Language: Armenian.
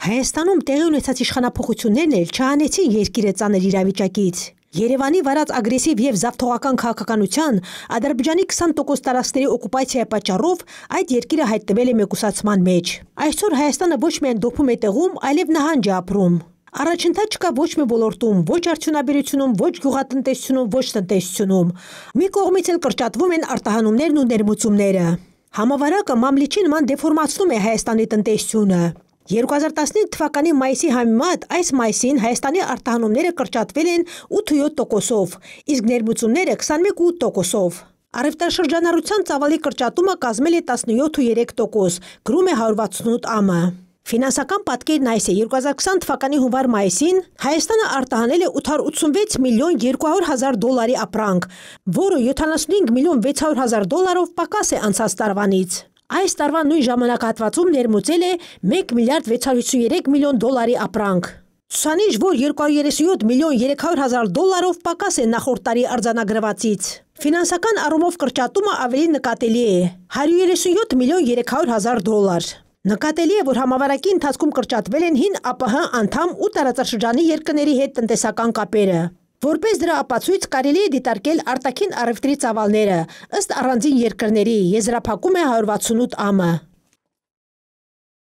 Հայաստանում տեղի ունեցած իշխանապողություններն էլ չհանեցին երկիրը ծաներ իրավիճակից։ Երևանի վարած ագրեսիվ և զավթողական քաղաքականության Ադրբեջանի 20% տարածքների օկուպացիայի պատճառով այդ երկիրը հայտնվել է մեկուսացման մեջ։ Այսօր Հայաստանը ոչ միայն դոփում է տեղում, այլև նահանջ է ապրում։ Առաջընթաց չկա ոչ մի ոլորտում, ոչ արդյունաբերությունում, ոչ գյուղատնտեսությունում, ոչ տնտեսությունում։ Մի կողմից էլ կրճատվում են արտահանումներն ու ներմուծումները։ Համավարակը մամլիչի նման դեֆորմացնում է Հայաստանի տնտեսությունը։ 2015 թվականի մայիսի համեմատ այս մայիսին Հայաստանի արտահանումները կրճատվել են 8.7 տոքոսով, իսկ ներմուծումները 21.8 տոքոսով։ Արևտաշրջանառության ծավալի կրճատումը կազմել է 17.3 տոքոս, գրում է 168 ամը։ Ֆինանսական պատկերն այս է 2020 թվականի հունվար մայիսին Հայաստանը արտահանել է 886 միլիոն 200 հազար դոլարի ապրանք, որը 75 միլիոն 600 հազար դոլարով պակաս է անցած տարվանից։ Այս տարվա նույն ժամանակահատվածում ներմուծել է 1 միլիարդ 653 միլիոն դոլարի ապրանք։ Ցուցանիշ, որ 237 միլիոն 300 հազար դոլարով պակաս է նախորդ տարի արձանագրվածից։ Ֆինանսական առումով կրճատումը ավելի նկատելի է՝ 137 միլիոն 300 հազար դոլար։ Նկատելի է, որ համավարակի ընթացքում կրճատվել են հին ԱՊՀ անդամ ու տարածաշրջանի երկրների հետ տնտեսական կապերը։ Որպես դրա ապացույց կարելի է դիտարկել արտաքին առևտրի ծավալները, ըստ առանձին երկրների, եզրափակում է 168 ամը։